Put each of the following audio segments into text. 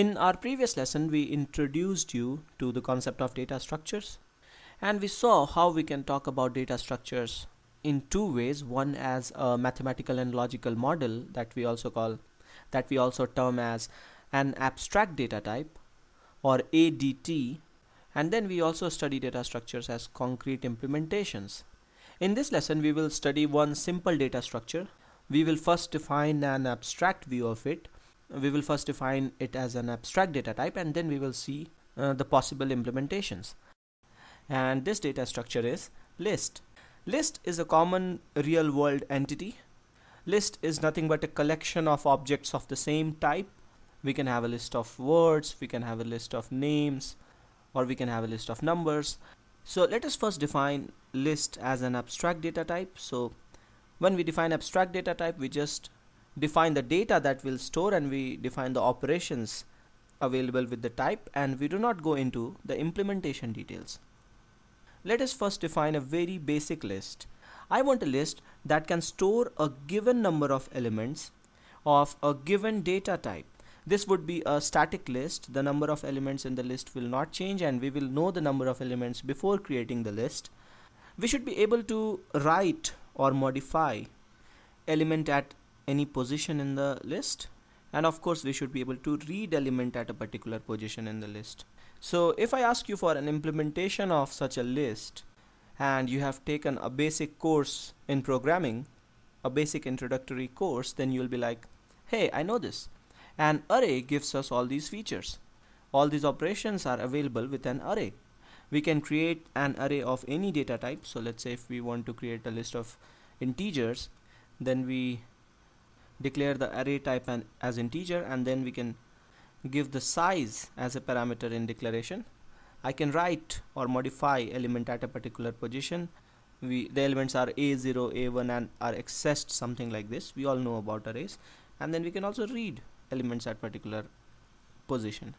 In our previous lesson, we introduced you to the concept of data structures and we saw how we can talk about data structures in two ways. One as a mathematical and logical model that we also call, that we also term as an abstract data type or ADT. And then we also study data structures as concrete implementations. In this lesson, we will study one simple data structure. We will first define an abstract view of it we will first define it as an abstract data type and then we will see uh, the possible implementations. And this data structure is list. List is a common real world entity. List is nothing but a collection of objects of the same type. We can have a list of words, we can have a list of names, or we can have a list of numbers. So let us first define list as an abstract data type. So when we define abstract data type, we just define the data that we'll store and we define the operations available with the type and we do not go into the implementation details. Let us first define a very basic list. I want a list that can store a given number of elements of a given data type. This would be a static list. The number of elements in the list will not change and we will know the number of elements before creating the list. We should be able to write or modify element at any position in the list and of course we should be able to read element at a particular position in the list so if I ask you for an implementation of such a list and you have taken a basic course in programming a basic introductory course then you'll be like hey I know this an array gives us all these features all these operations are available with an array we can create an array of any data type so let's say if we want to create a list of integers then we declare the array type an, as integer and then we can give the size as a parameter in declaration I can write or modify element at a particular position we the elements are a0 a1 and are accessed something like this we all know about arrays and then we can also read elements at particular position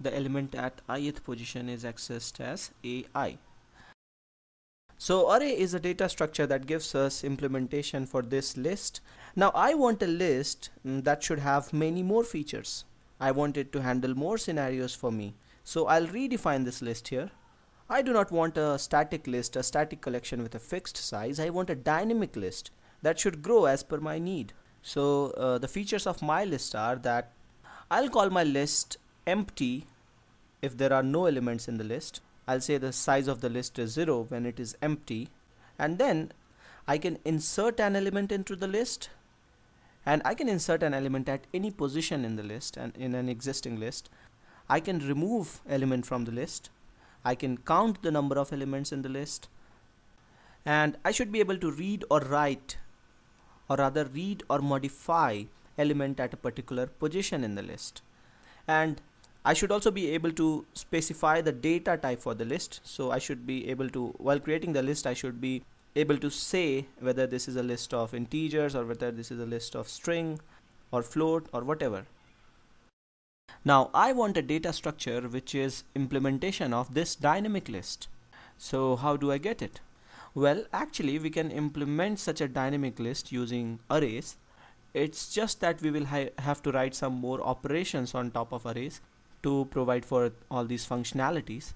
the element at ith position is accessed as ai so array is a data structure that gives us implementation for this list. Now I want a list mm, that should have many more features. I want it to handle more scenarios for me. So I'll redefine this list here. I do not want a static list, a static collection with a fixed size. I want a dynamic list that should grow as per my need. So uh, the features of my list are that I'll call my list empty if there are no elements in the list. I'll say the size of the list is 0 when it is empty and then I can insert an element into the list and I can insert an element at any position in the list and in an existing list. I can remove element from the list. I can count the number of elements in the list and I should be able to read or write or rather read or modify element at a particular position in the list and I should also be able to specify the data type for the list. So I should be able to, while creating the list, I should be able to say whether this is a list of integers or whether this is a list of string or float or whatever. Now I want a data structure which is implementation of this dynamic list. So how do I get it? Well, actually we can implement such a dynamic list using arrays. It's just that we will ha have to write some more operations on top of arrays to provide for all these functionalities.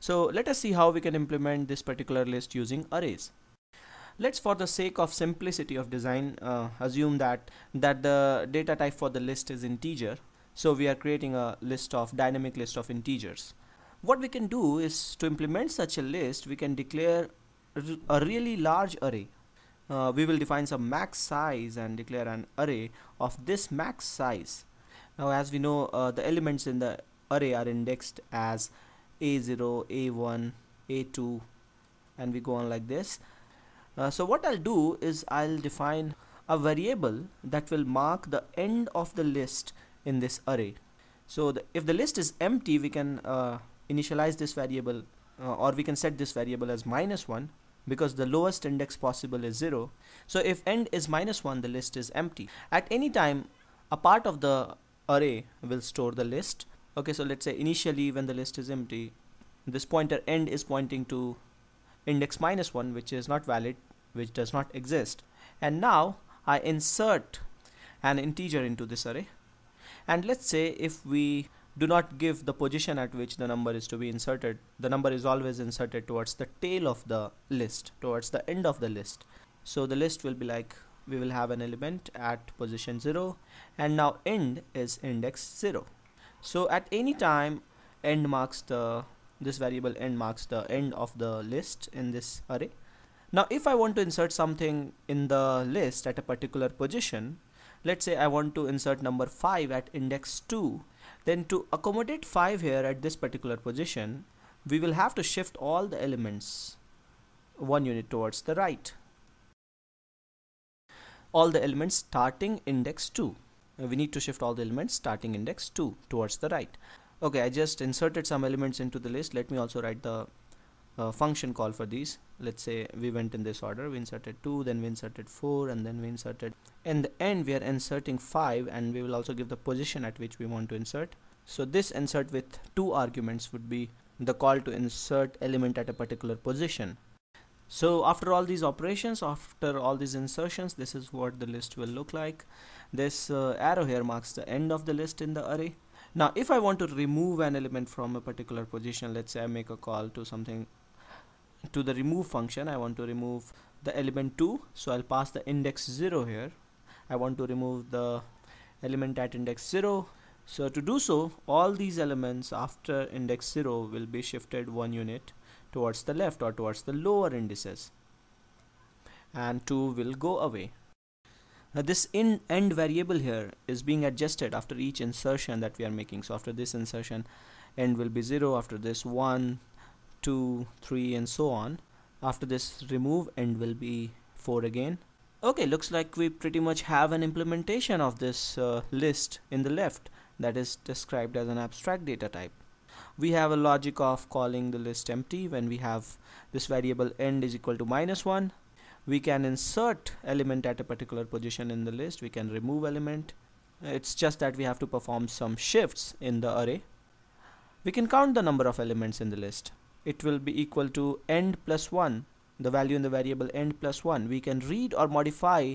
So let us see how we can implement this particular list using arrays. Let's for the sake of simplicity of design uh, assume that that the data type for the list is integer. So we are creating a list of dynamic list of integers. What we can do is to implement such a list we can declare a really large array. Uh, we will define some max size and declare an array of this max size now as we know uh, the elements in the array are indexed as a0 a1 a2 and we go on like this uh, so what I'll do is I'll define a variable that will mark the end of the list in this array so the, if the list is empty we can uh, initialize this variable uh, or we can set this variable as minus 1 because the lowest index possible is 0 so if end is minus 1 the list is empty at any time a part of the array will store the list okay so let's say initially when the list is empty this pointer end is pointing to index minus 1 which is not valid which does not exist and now I insert an integer into this array and let's say if we do not give the position at which the number is to be inserted the number is always inserted towards the tail of the list towards the end of the list so the list will be like we will have an element at position 0 and now end is index 0 so at any time end marks the this variable end marks the end of the list in this array now if I want to insert something in the list at a particular position let's say I want to insert number 5 at index 2 then to accommodate 5 here at this particular position we will have to shift all the elements one unit towards the right all the elements starting index 2 uh, we need to shift all the elements starting index 2 towards the right okay I just inserted some elements into the list let me also write the uh, function call for these let's say we went in this order we inserted 2 then we inserted 4 and then we inserted in the end we are inserting 5 and we will also give the position at which we want to insert so this insert with two arguments would be the call to insert element at a particular position so after all these operations, after all these insertions, this is what the list will look like. This uh, arrow here marks the end of the list in the array. Now, if I want to remove an element from a particular position, let's say I make a call to something to the remove function. I want to remove the element 2. So I'll pass the index 0 here. I want to remove the element at index 0 so to do so, all these elements after index 0 will be shifted one unit towards the left or towards the lower indices and 2 will go away. Now this in end variable here is being adjusted after each insertion that we are making. So after this insertion end will be 0, after this 1, 2, 3 and so on. After this remove end will be 4 again. Okay, looks like we pretty much have an implementation of this uh, list in the left that is described as an abstract data type. We have a logic of calling the list empty when we have this variable end is equal to minus 1. We can insert element at a particular position in the list. We can remove element. It's just that we have to perform some shifts in the array. We can count the number of elements in the list. It will be equal to end plus 1 the value in the variable end plus 1 we can read or modify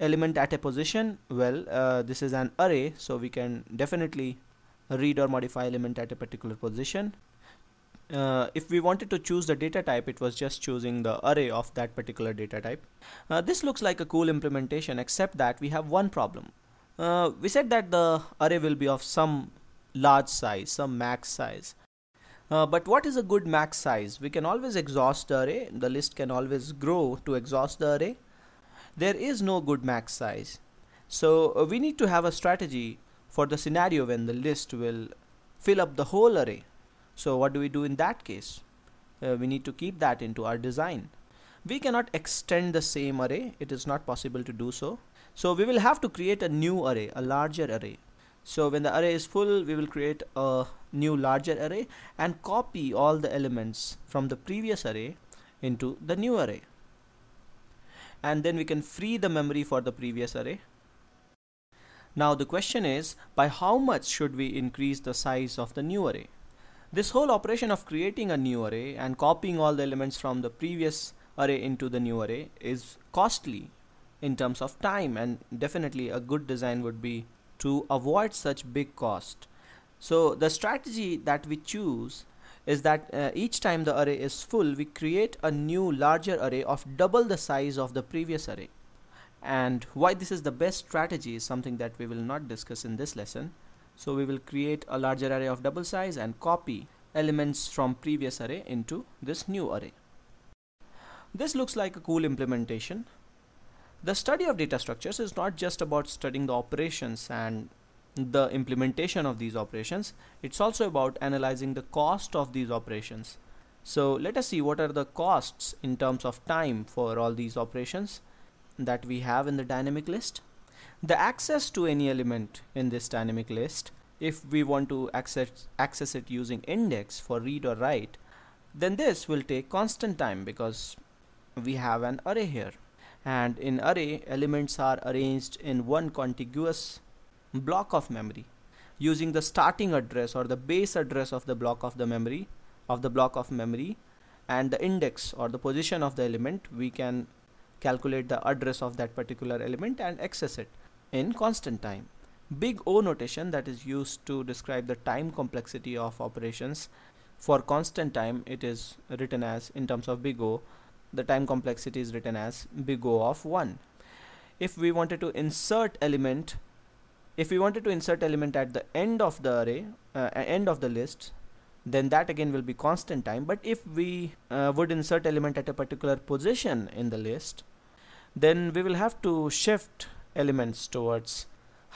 element at a position well uh, this is an array so we can definitely read or modify element at a particular position uh, if we wanted to choose the data type it was just choosing the array of that particular data type uh, this looks like a cool implementation except that we have one problem uh, we said that the array will be of some large size some max size uh, but what is a good max size we can always exhaust the array the list can always grow to exhaust the array there is no good max size. So uh, we need to have a strategy for the scenario when the list will fill up the whole array. So what do we do in that case? Uh, we need to keep that into our design. We cannot extend the same array. It is not possible to do so. So we will have to create a new array, a larger array. So when the array is full, we will create a new larger array and copy all the elements from the previous array into the new array and then we can free the memory for the previous array. Now the question is by how much should we increase the size of the new array? This whole operation of creating a new array and copying all the elements from the previous array into the new array is costly in terms of time and definitely a good design would be to avoid such big cost. So the strategy that we choose is that uh, each time the array is full we create a new larger array of double the size of the previous array and why this is the best strategy is something that we will not discuss in this lesson so we will create a larger array of double size and copy elements from previous array into this new array this looks like a cool implementation the study of data structures is not just about studying the operations and the implementation of these operations. It's also about analyzing the cost of these operations. So let us see what are the costs in terms of time for all these operations that we have in the dynamic list. The access to any element in this dynamic list, if we want to access, access it using index for read or write, then this will take constant time because we have an array here. And in array, elements are arranged in one contiguous block of memory using the starting address or the base address of the block of the memory of the block of memory and the index or the position of the element we can calculate the address of that particular element and access it in constant time big O notation that is used to describe the time complexity of operations for constant time it is written as in terms of big O the time complexity is written as big O of 1 if we wanted to insert element if we wanted to insert element at the end of the array uh, end of the list then that again will be constant time but if we uh, would insert element at a particular position in the list then we will have to shift elements towards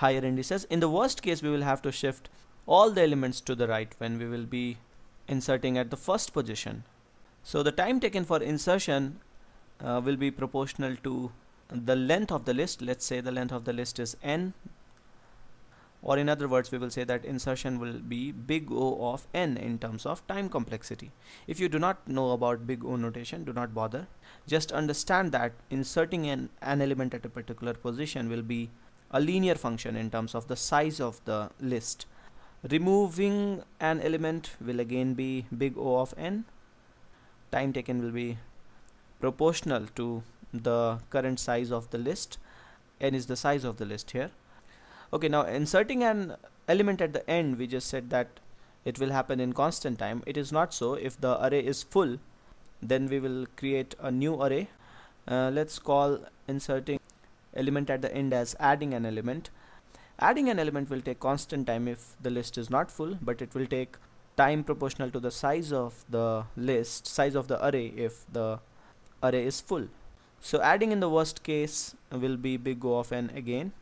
higher indices in the worst case we will have to shift all the elements to the right when we will be inserting at the first position so the time taken for insertion uh, will be proportional to the length of the list let's say the length of the list is n or in other words we will say that insertion will be big O of n in terms of time complexity. If you do not know about big O notation do not bother just understand that inserting an, an element at a particular position will be a linear function in terms of the size of the list. Removing an element will again be big O of n. Time taken will be proportional to the current size of the list n is the size of the list here okay now inserting an element at the end we just said that it will happen in constant time it is not so if the array is full then we will create a new array uh, let's call inserting element at the end as adding an element adding an element will take constant time if the list is not full but it will take time proportional to the size of the list size of the array if the array is full so adding in the worst case will be big O of n again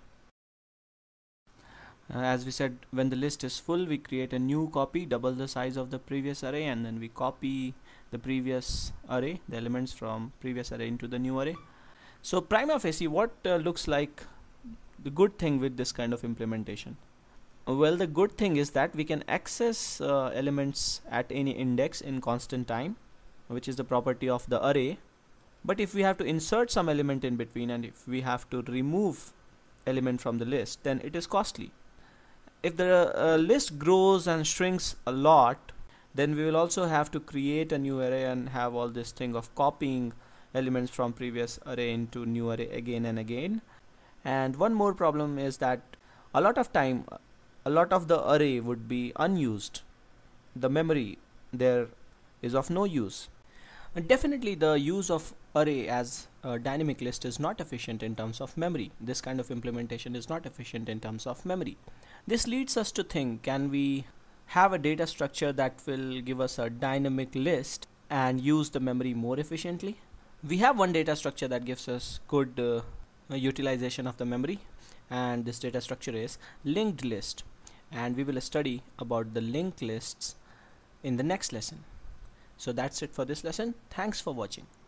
uh, as we said when the list is full we create a new copy double the size of the previous array and then we copy the previous array the elements from previous array into the new array so prime of AC. what uh, looks like the good thing with this kind of implementation well the good thing is that we can access uh, elements at any index in constant time which is the property of the array but if we have to insert some element in between and if we have to remove element from the list then it is costly if the uh, list grows and shrinks a lot then we will also have to create a new array and have all this thing of copying elements from previous array into new array again and again and one more problem is that a lot of time a lot of the array would be unused the memory there is of no use and definitely the use of array as a dynamic list is not efficient in terms of memory this kind of implementation is not efficient in terms of memory this leads us to think, can we have a data structure that will give us a dynamic list and use the memory more efficiently? We have one data structure that gives us good uh, utilization of the memory and this data structure is linked list and we will study about the linked lists in the next lesson. So that's it for this lesson. Thanks for watching.